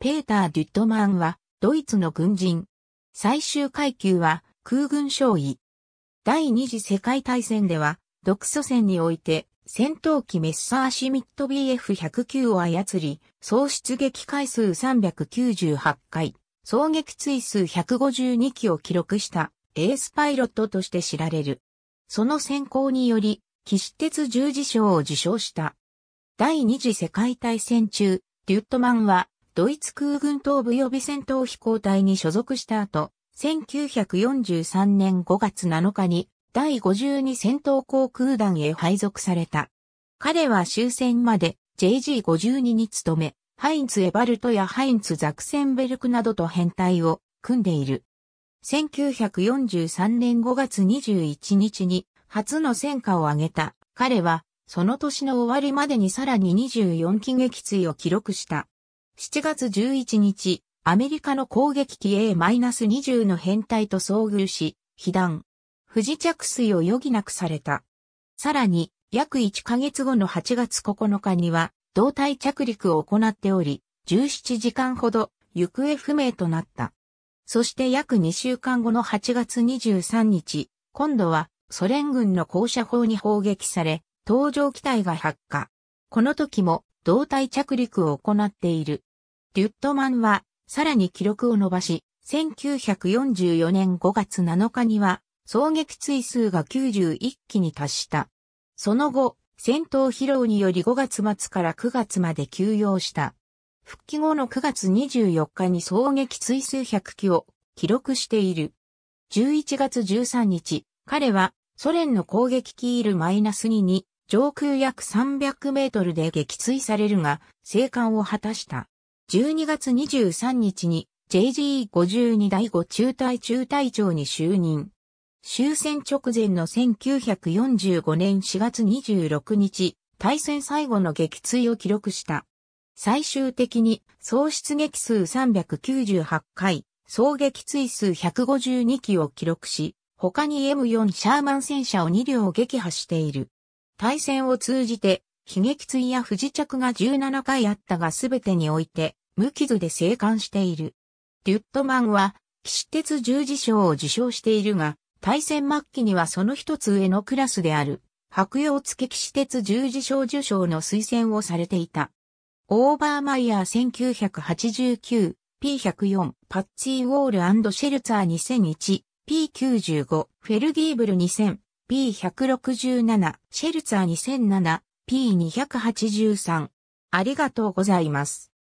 ペーター・デュットマンは、ドイツの軍人。最終階級は、空軍少尉。第二次世界大戦では、独ソ戦において、戦闘機メッサーシミット BF109 を操り、総出撃回数398回、総撃追数152機を記録したエースパイロットとして知られる。その選考により、騎士鉄十字章を受賞した。第二次世界大戦中、デュットマンはドイツ空軍東部予備戦闘飛行隊に所属した後、1943年5月7日に第52戦闘航空団へ配属された。彼は終戦まで JG52 に勤め、ハインツ・エバルトやハインツ・ザクセンベルクなどと編隊を組んでいる。1943年5月21日に初の戦果を挙げた彼は、その年の終わりまでにさらに24機撃墜を記録した。7月11日、アメリカの攻撃機 A-20 の編隊と遭遇し、被弾。不時着水を余儀なくされた。さらに、約1ヶ月後の8月9日には、胴体着陸を行っており、17時間ほど行方不明となった。そして約2週間後の8月23日、今度はソ連軍の降車砲に砲撃され、搭乗機体が発火。この時も胴体着陸を行っているリュットマンは、さらに記録を伸ばし、1944年5月7日には、総撃追数が91機に達した。その後、戦闘疲労により5月末から9月まで休養した。復帰後の9月24日に総撃追数100機を記録している。11月13日、彼はソ連の攻撃キールマイナス2に上空約300メートルで撃墜されるが、生還を果たした。12月23日に JG52 第5中隊中隊長に就任。終戦直前の1945年4月26日、対戦最後の撃墜を記録した。最終的に総出撃数398回、総撃墜数152機を記録し、他に M4 シャーマン戦車を2両撃破している。対戦を通じて悲劇追や不時着が17回あったがすべてにおいて、無傷で生還している。デュットマンは、騎士鉄十字章を受賞しているが、対戦末期にはその一つ上のクラスである、白洋付騎士鉄十字章受賞の推薦をされていた。オーバーマイヤー 1989P104、パッツィ・ウォールシェルツァー 2001P95、フェルギーブル 2000P167、シェルツァー P283。ありがとうございます。